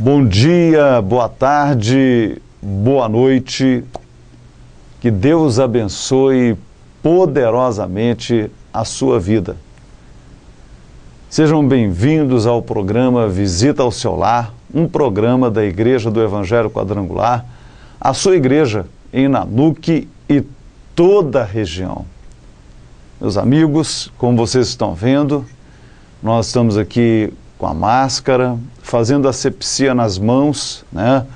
Bom dia, boa tarde, boa noite. Que Deus abençoe poderosamente a sua vida. Sejam bem-vindos ao programa Visita ao Seu Lar, um programa da Igreja do Evangelho Quadrangular, a sua igreja em Nanuque e toda a região. Meus amigos, como vocês estão vendo, nós estamos aqui com a máscara, fazendo asepsia nas mãos, né,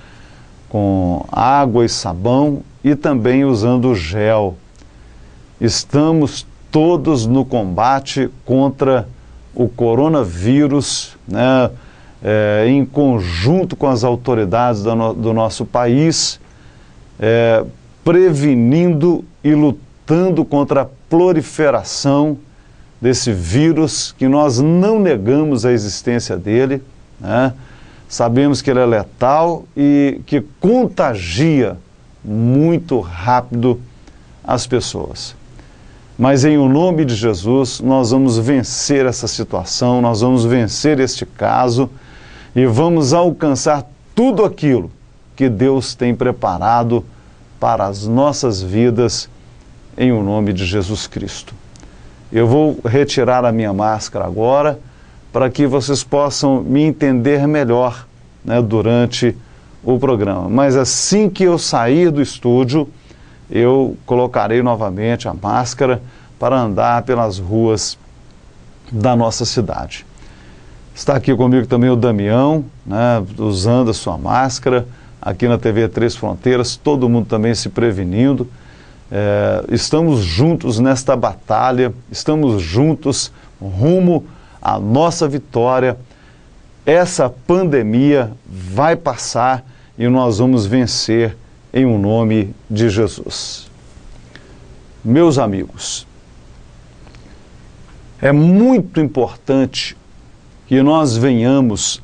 com água e sabão e também usando gel. Estamos todos no combate contra o coronavírus, né, é, em conjunto com as autoridades do, no, do nosso país, é, prevenindo e lutando contra a proliferação desse vírus que nós não negamos a existência dele né? Sabemos que ele é letal e que contagia muito rápido as pessoas. Mas em o nome de Jesus, nós vamos vencer essa situação, nós vamos vencer este caso e vamos alcançar tudo aquilo que Deus tem preparado para as nossas vidas em o nome de Jesus Cristo. Eu vou retirar a minha máscara agora para que vocês possam me entender melhor né, durante o programa. Mas assim que eu sair do estúdio, eu colocarei novamente a máscara para andar pelas ruas da nossa cidade. Está aqui comigo também o Damião, né, usando a sua máscara, aqui na TV Três Fronteiras, todo mundo também se prevenindo. É, estamos juntos nesta batalha, estamos juntos rumo a nossa vitória. Essa pandemia vai passar e nós vamos vencer em o um nome de Jesus. Meus amigos, é muito importante que nós venhamos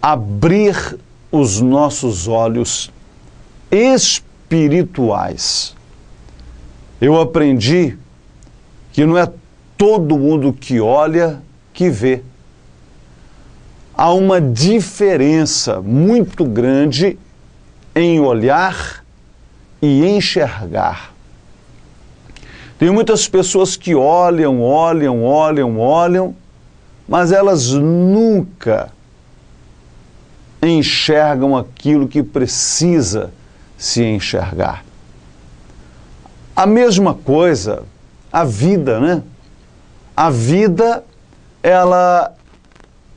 abrir os nossos olhos espirituais. Eu aprendi que não é todo mundo que olha que vê. Há uma diferença muito grande em olhar e enxergar. Tem muitas pessoas que olham, olham, olham, olham, mas elas nunca enxergam aquilo que precisa se enxergar. A mesma coisa, a vida, né? A vida ela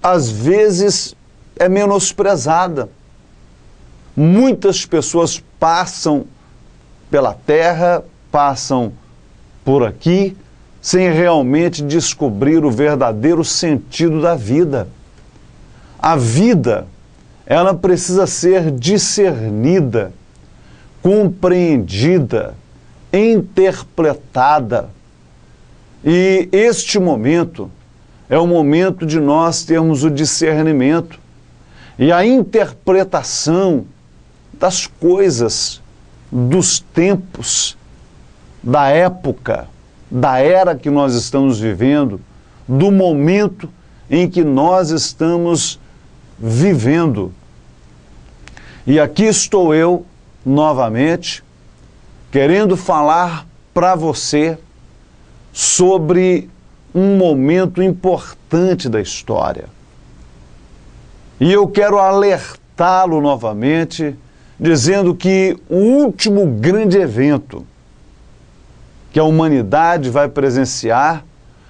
às vezes é menosprezada. Muitas pessoas passam pela terra, passam por aqui, sem realmente descobrir o verdadeiro sentido da vida. A vida, ela precisa ser discernida, compreendida, interpretada. E este momento, é o momento de nós termos o discernimento e a interpretação das coisas, dos tempos, da época, da era que nós estamos vivendo, do momento em que nós estamos vivendo. E aqui estou eu, novamente, querendo falar para você sobre um momento importante da história. E eu quero alertá-lo novamente, dizendo que o último grande evento que a humanidade vai presenciar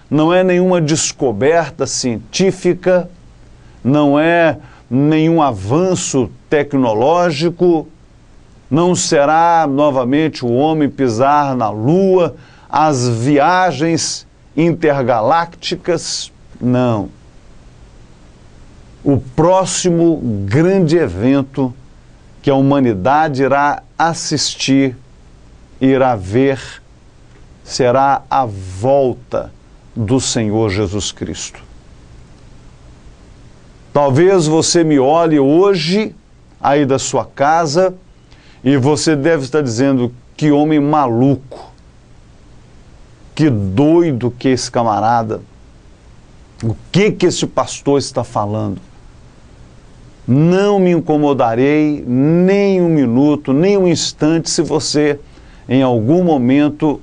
não é nenhuma descoberta científica, não é nenhum avanço tecnológico, não será novamente o homem pisar na lua, as viagens intergalácticas, não. O próximo grande evento que a humanidade irá assistir, irá ver, será a volta do Senhor Jesus Cristo. Talvez você me olhe hoje aí da sua casa e você deve estar dizendo que homem maluco que doido que esse camarada, o que que esse pastor está falando? Não me incomodarei nem um minuto, nem um instante se você em algum momento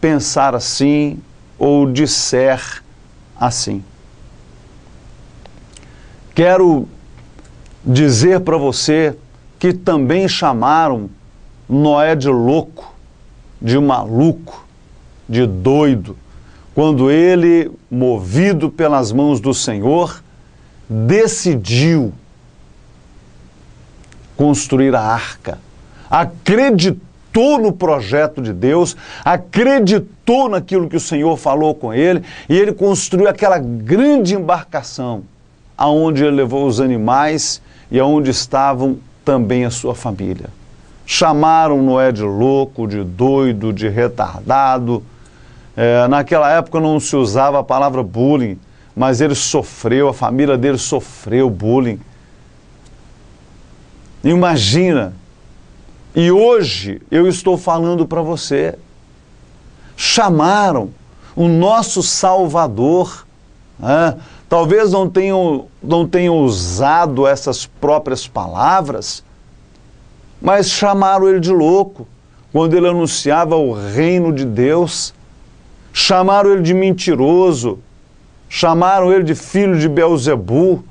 pensar assim ou disser assim. Quero dizer para você que também chamaram Noé de louco, de maluco, de doido quando ele, movido pelas mãos do Senhor, decidiu construir a arca. Acreditou no projeto de Deus, acreditou naquilo que o Senhor falou com ele, e ele construiu aquela grande embarcação, aonde ele levou os animais e aonde estavam também a sua família. Chamaram Noé de louco, de doido, de retardado, é, naquela época não se usava a palavra bullying, mas ele sofreu, a família dele sofreu bullying. Imagina. E hoje eu estou falando para você. Chamaram o nosso Salvador. Né? Talvez não tenham, não tenham usado essas próprias palavras, mas chamaram ele de louco quando ele anunciava o reino de Deus. Chamaram ele de mentiroso, chamaram ele de filho de Belzebu,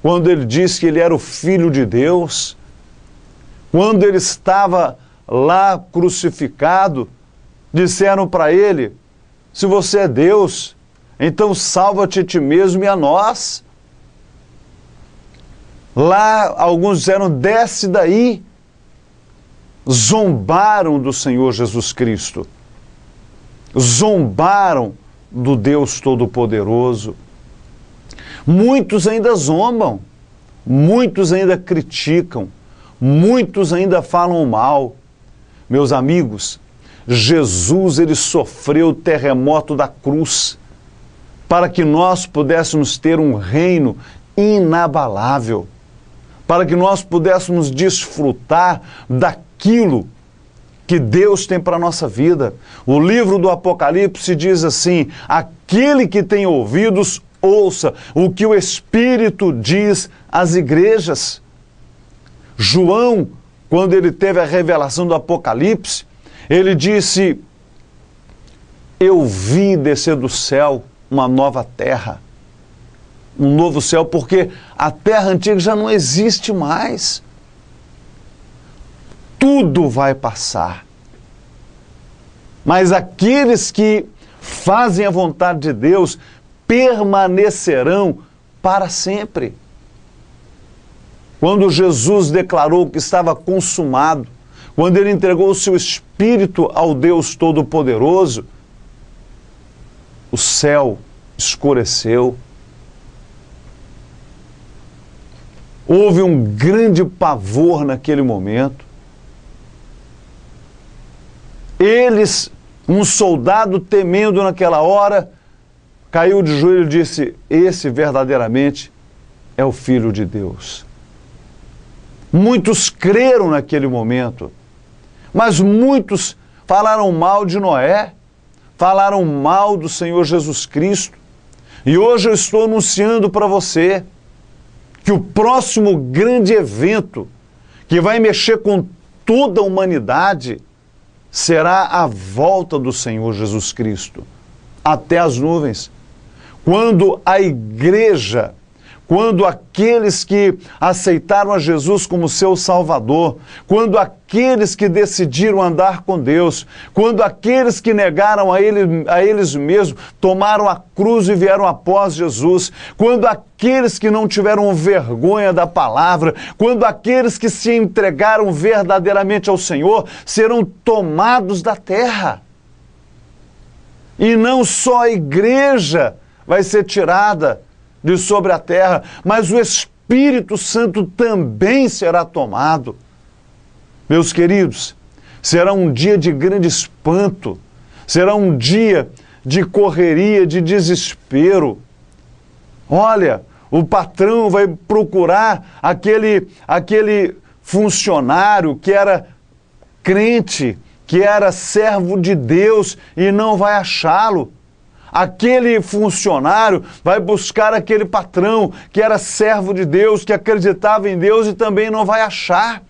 quando ele disse que ele era o filho de Deus. Quando ele estava lá crucificado, disseram para ele: Se você é Deus, então salva-te a ti mesmo e a nós. Lá alguns disseram: Desce daí. Zombaram do Senhor Jesus Cristo zombaram do Deus Todo-Poderoso. Muitos ainda zombam, muitos ainda criticam, muitos ainda falam mal. Meus amigos, Jesus ele sofreu o terremoto da cruz para que nós pudéssemos ter um reino inabalável, para que nós pudéssemos desfrutar daquilo que Deus tem para a nossa vida. O livro do Apocalipse diz assim: aquele que tem ouvidos, ouça o que o Espírito diz às igrejas. João, quando ele teve a revelação do Apocalipse, ele disse: Eu vi descer do céu uma nova terra, um novo céu, porque a terra antiga já não existe mais tudo vai passar. Mas aqueles que fazem a vontade de Deus permanecerão para sempre. Quando Jesus declarou que estava consumado, quando ele entregou o seu espírito ao Deus Todo-Poderoso, o céu escureceu. Houve um grande pavor naquele momento. Eles, um soldado temendo naquela hora, caiu de joelho e disse: Esse verdadeiramente é o Filho de Deus. Muitos creram naquele momento, mas muitos falaram mal de Noé, falaram mal do Senhor Jesus Cristo. E hoje eu estou anunciando para você que o próximo grande evento que vai mexer com toda a humanidade será a volta do Senhor Jesus Cristo até as nuvens. Quando a igreja quando aqueles que aceitaram a Jesus como seu Salvador, quando aqueles que decidiram andar com Deus, quando aqueles que negaram a, ele, a eles mesmos, tomaram a cruz e vieram após Jesus, quando aqueles que não tiveram vergonha da palavra, quando aqueles que se entregaram verdadeiramente ao Senhor, serão tomados da terra. E não só a igreja vai ser tirada, de sobre a terra, mas o Espírito Santo também será tomado. Meus queridos, será um dia de grande espanto, será um dia de correria, de desespero. Olha, o patrão vai procurar aquele, aquele funcionário que era crente, que era servo de Deus e não vai achá-lo. Aquele funcionário vai buscar aquele patrão que era servo de Deus, que acreditava em Deus e também não vai achar.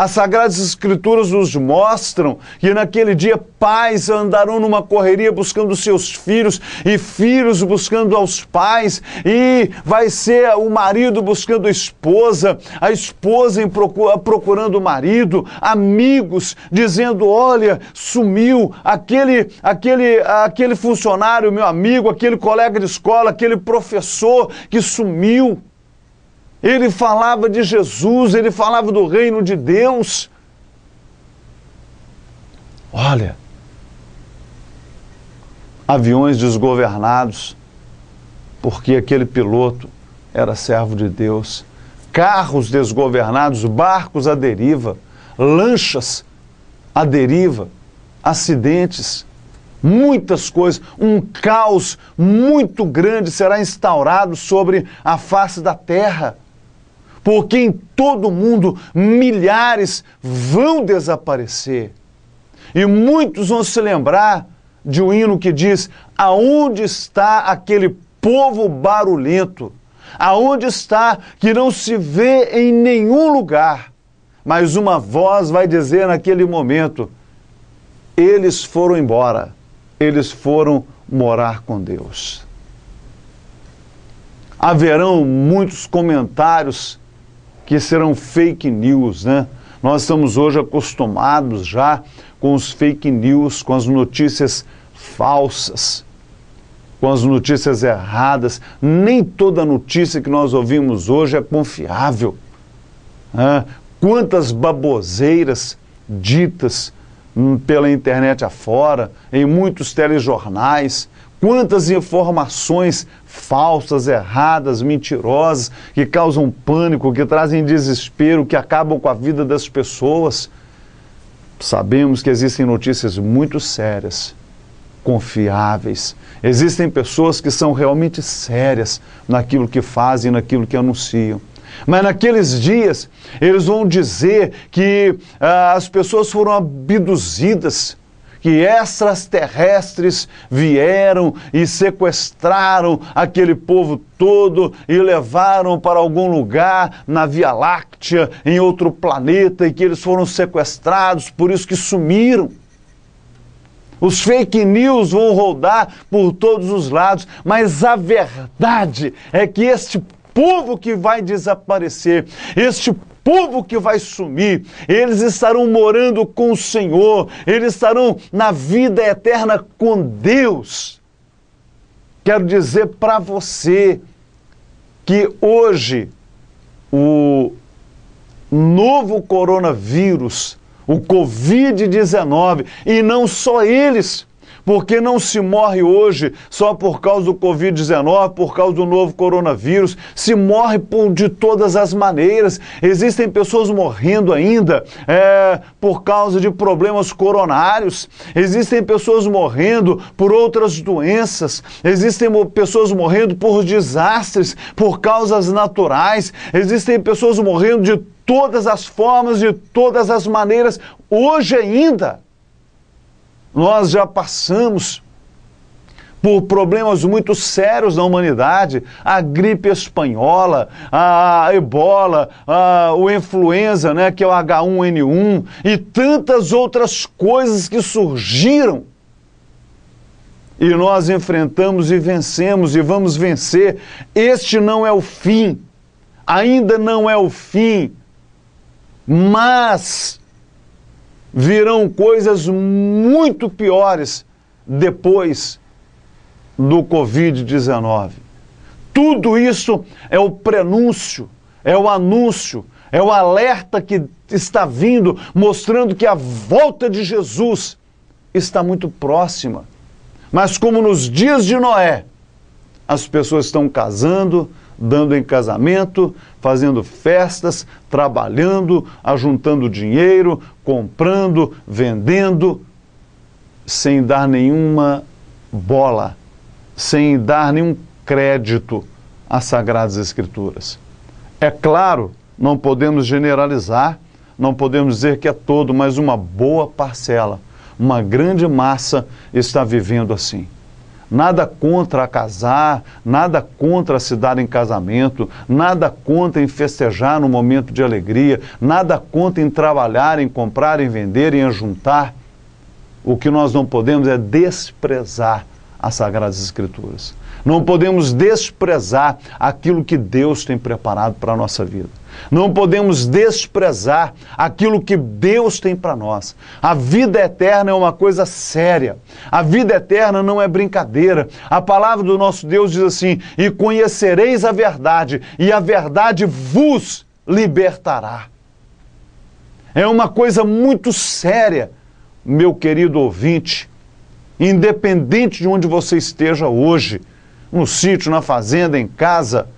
As Sagradas Escrituras nos mostram que naquele dia pais andarão numa correria buscando seus filhos e filhos buscando aos pais e vai ser o marido buscando a esposa, a esposa procura, procurando o marido, amigos dizendo: "Olha, sumiu aquele aquele aquele funcionário, meu amigo, aquele colega de escola, aquele professor que sumiu" ele falava de Jesus, ele falava do reino de Deus. Olha, aviões desgovernados, porque aquele piloto era servo de Deus, carros desgovernados, barcos à deriva, lanchas à deriva, acidentes, muitas coisas, um caos muito grande será instaurado sobre a face da terra porque em todo o mundo milhares vão desaparecer. E muitos vão se lembrar de um hino que diz: Aonde está aquele povo barulhento? Aonde está que não se vê em nenhum lugar? Mas uma voz vai dizer naquele momento: Eles foram embora, eles foram morar com Deus. Haverão muitos comentários que serão fake news, né? Nós estamos hoje acostumados já com os fake news, com as notícias falsas, com as notícias erradas. Nem toda notícia que nós ouvimos hoje é confiável. Né? quantas baboseiras ditas hum, pela internet afora, em muitos telejornais, Quantas informações falsas, erradas, mentirosas, que causam pânico, que trazem desespero, que acabam com a vida das pessoas. Sabemos que existem notícias muito sérias, confiáveis. Existem pessoas que são realmente sérias naquilo que fazem, naquilo que anunciam. Mas naqueles dias, eles vão dizer que ah, as pessoas foram abduzidas, que extraterrestres vieram e sequestraram aquele povo todo e levaram para algum lugar na Via Láctea, em outro planeta, e que eles foram sequestrados, por isso que sumiram. Os fake news vão rodar por todos os lados, mas a verdade é que este povo que vai desaparecer, este povo que vai sumir. Eles estarão morando com o Senhor, eles estarão na vida eterna com Deus. Quero dizer para você que hoje o novo coronavírus, o Covid-19, e não só eles, porque não se morre hoje só por causa do Covid-19, por causa do novo coronavírus. Se morre por, de todas as maneiras. Existem pessoas morrendo ainda é, por causa de problemas coronários. Existem pessoas morrendo por outras doenças. Existem pessoas morrendo por desastres, por causas naturais. Existem pessoas morrendo de todas as formas, de todas as maneiras, hoje ainda. Nós já passamos por problemas muito sérios na humanidade, a gripe espanhola, a ebola, a, o influenza, né, que é o H1N1, e tantas outras coisas que surgiram. E nós enfrentamos e vencemos e vamos vencer. Este não é o fim, ainda não é o fim, mas virão coisas muito piores depois do Covid-19. Tudo isso é o prenúncio, é o anúncio, é o alerta que está vindo, mostrando que a volta de Jesus está muito próxima. Mas, como nos dias de Noé, as pessoas estão casando, dando em casamento, fazendo festas, trabalhando, ajuntando dinheiro, comprando, vendendo, sem dar nenhuma bola, sem dar nenhum crédito às Sagradas Escrituras. É claro, não podemos generalizar, não podemos dizer que é todo, mas uma boa parcela, uma grande massa está vivendo assim. Nada contra casar, nada contra se dar em casamento, nada contra em festejar no momento de alegria, nada contra em trabalhar, em comprar, em vender, em ajuntar. O que nós não podemos é desprezar as Sagradas Escrituras. Não podemos desprezar aquilo que Deus tem preparado para a nossa vida. Não podemos desprezar aquilo que Deus tem para nós. A vida eterna é uma coisa séria. A vida eterna não é brincadeira. A palavra do nosso Deus diz assim: "E conhecereis a verdade, e a verdade vos libertará". É uma coisa muito séria, meu querido ouvinte. Independente de onde você esteja hoje, no sítio, na fazenda, em casa,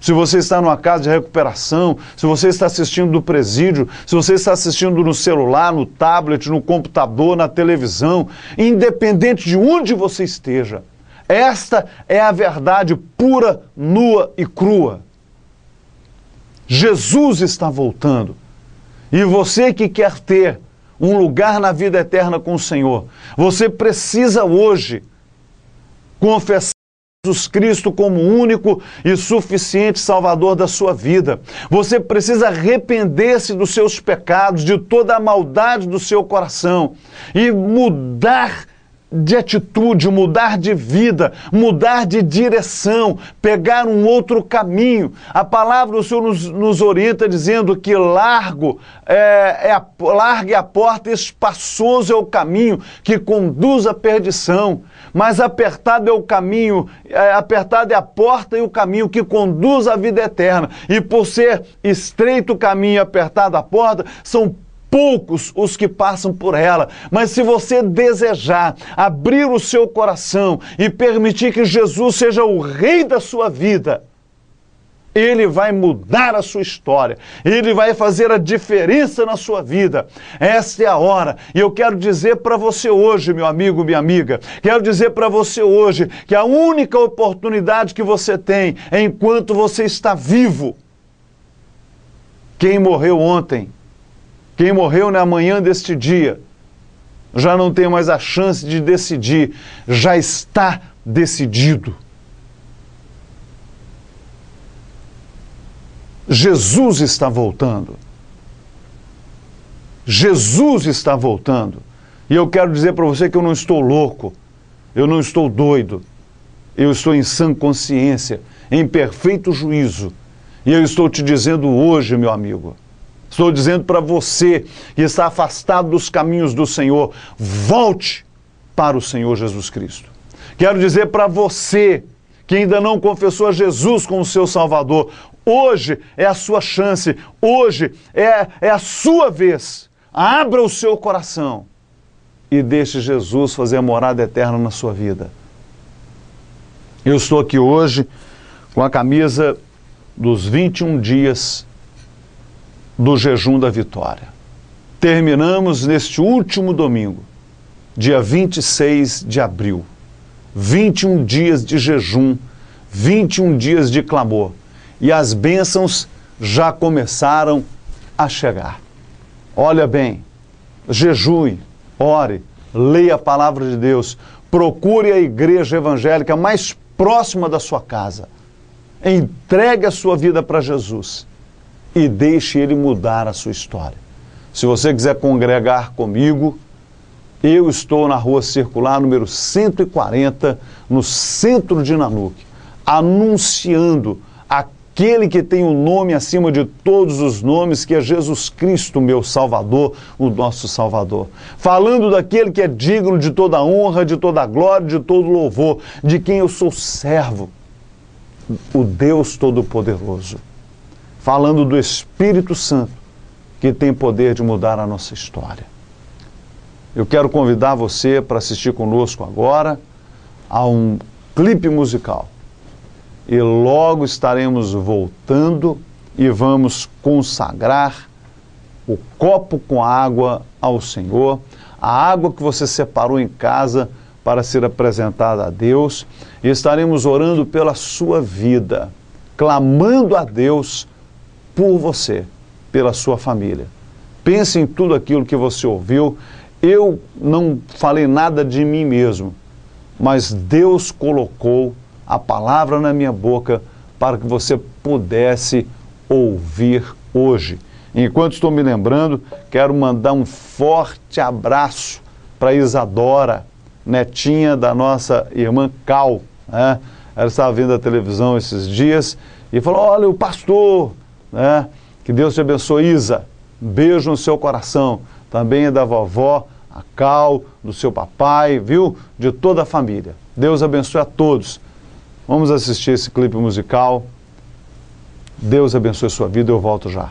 se você está numa casa de recuperação, se você está assistindo do presídio, se você está assistindo no celular, no tablet, no computador, na televisão, independente de onde você esteja, esta é a verdade pura, nua e crua. Jesus está voltando. E você que quer ter um lugar na vida eterna com o Senhor, você precisa hoje confessar. Jesus Cristo como único e suficiente Salvador da sua vida. Você precisa arrepender-se dos seus pecados, de toda a maldade do seu coração e mudar de atitude, mudar de vida, mudar de direção, pegar um outro caminho. A palavra do Senhor nos, nos orienta dizendo que largo é, é a, largue a porta, espaçoso é o caminho que conduz à perdição, mas apertado é o caminho, é, apertado é a porta e o caminho que conduz à vida eterna. E por ser estreito o caminho e apertada a porta, são poucos os que passam por ela, mas se você desejar abrir o seu coração e permitir que Jesus seja o rei da sua vida, ele vai mudar a sua história, ele vai fazer a diferença na sua vida. Esta é a hora, e eu quero dizer para você hoje, meu amigo, minha amiga, quero dizer para você hoje que a única oportunidade que você tem é enquanto você está vivo. Quem morreu ontem quem morreu na manhã deste dia já não tem mais a chance de decidir, já está decidido. Jesus está voltando. Jesus está voltando. E eu quero dizer para você que eu não estou louco, eu não estou doido, eu estou em sã consciência, em perfeito juízo. E eu estou te dizendo hoje, meu amigo, Estou dizendo para você que está afastado dos caminhos do Senhor, volte para o Senhor Jesus Cristo. Quero dizer para você que ainda não confessou a Jesus como seu Salvador, hoje é a sua chance, hoje é, é a sua vez. Abra o seu coração e deixe Jesus fazer a morada eterna na sua vida. Eu estou aqui hoje com a camisa dos 21 dias do jejum da vitória. Terminamos neste último domingo, dia 26 de abril, 21 dias de jejum, 21 dias de clamor, e as bênçãos já começaram a chegar. Olha bem, jejue, ore, leia a palavra de Deus, procure a igreja evangélica mais próxima da sua casa, entregue a sua vida para Jesus e deixe Ele mudar a sua história. Se você quiser congregar comigo, eu estou na rua circular número 140, no centro de Nanuque, anunciando aquele que tem o um nome acima de todos os nomes, que é Jesus Cristo, meu Salvador, o nosso Salvador. Falando daquele que é digno de toda honra, de toda glória, de todo louvor, de quem eu sou servo, o Deus Todo-Poderoso falando do Espírito Santo, que tem poder de mudar a nossa história. Eu quero convidar você para assistir conosco agora a um clipe musical. E logo estaremos voltando e vamos consagrar o copo com água ao Senhor, a água que você separou em casa para ser apresentada a Deus, e estaremos orando pela sua vida, clamando a Deus por você, pela sua família. Pense em tudo aquilo que você ouviu. Eu não falei nada de mim mesmo, mas Deus colocou a palavra na minha boca para que você pudesse ouvir hoje. Enquanto estou me lembrando, quero mandar um forte abraço para Isadora, netinha da nossa irmã Cal. Né? Ela estava vendo a televisão esses dias e falou: Olha, o pastor né? Que Deus te abençoe, Isa. Um beijo no seu coração. Também é da vovó, a Cal, do seu papai, viu? De toda a família. Deus abençoe a todos. Vamos assistir esse clipe musical. Deus abençoe a sua vida. Eu volto já.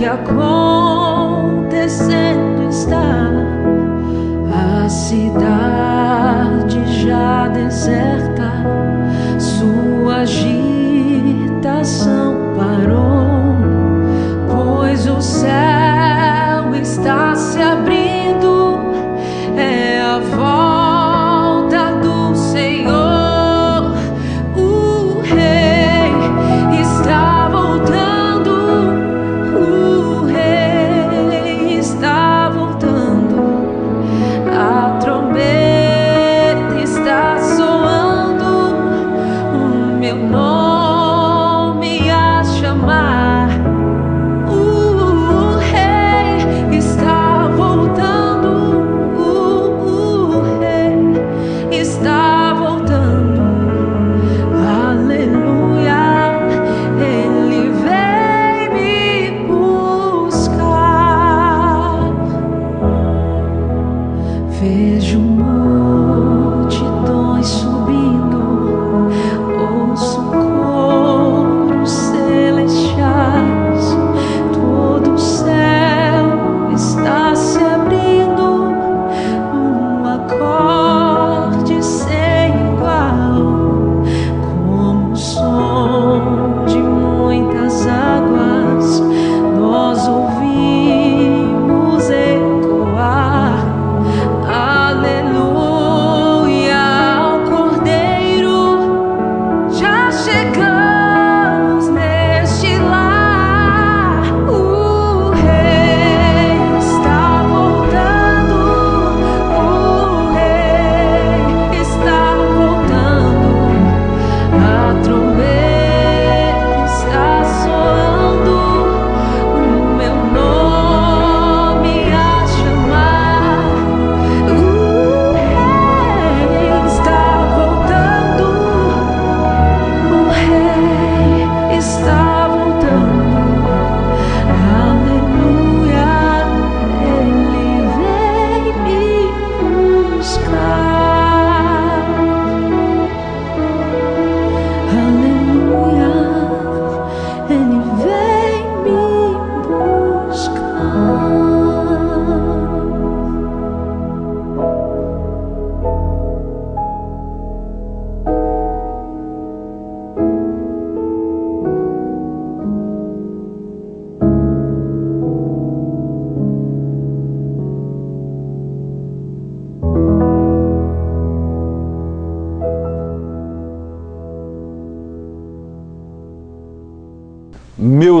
que acontecendo está. A cidade já desceu.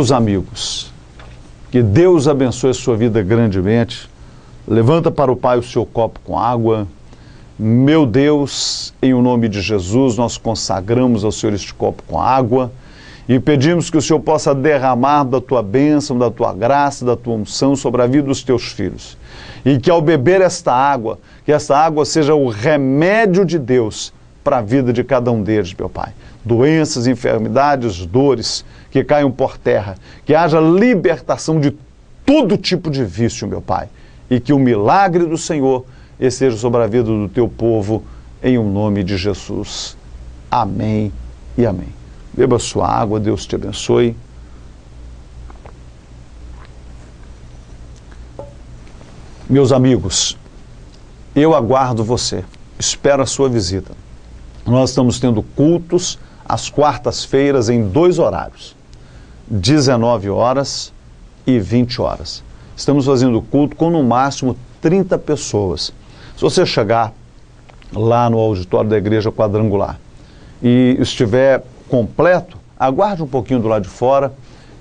meus amigos, que Deus abençoe a sua vida grandemente. Levanta para o Pai o seu copo com água. Meu Deus, em o nome de Jesus, nós consagramos ao Senhor este copo com água e pedimos que o Senhor possa derramar da tua bênção, da tua graça, da tua unção sobre a vida dos teus filhos. E que ao beber esta água, que esta água seja o remédio de Deus para a vida de cada um deles, meu Pai. Doenças, enfermidades, dores que caiam por terra, que haja libertação de todo tipo de vício, meu Pai, e que o milagre do Senhor esteja sobre a vida do teu povo, em o um nome de Jesus. Amém e amém. Beba sua água, Deus te abençoe. Meus amigos, eu aguardo você. Espero a sua visita nós estamos tendo cultos às quartas-feiras em dois horários, 19 horas e 20 horas. Estamos fazendo culto com no máximo 30 pessoas. Se você chegar lá no auditório da igreja quadrangular e estiver completo, aguarde um pouquinho do lado de fora.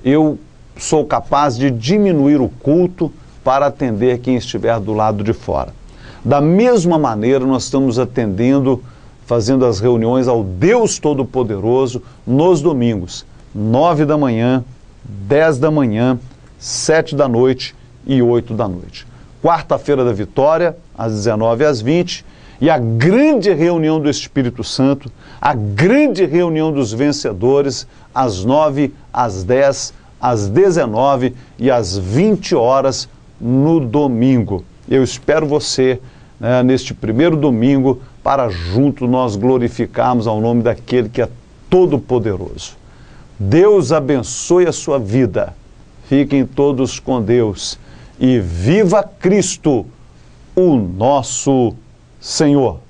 Eu sou capaz de diminuir o culto para atender quem estiver do lado de fora. Da mesma maneira, nós estamos atendendo fazendo as reuniões ao Deus Todo-Poderoso nos domingos, 9 da manhã, 10 da manhã, 7 da noite e 8 da noite. Quarta-feira da Vitória, às 19 às 20, e a grande reunião do Espírito Santo, a grande reunião dos vencedores, às 9, às 10, às 19 e às 20 horas no domingo. Eu espero você né, neste primeiro domingo para junto nós glorificarmos ao nome daquele que é todo-poderoso. Deus abençoe a sua vida. Fiquem todos com Deus e viva Cristo, o nosso Senhor.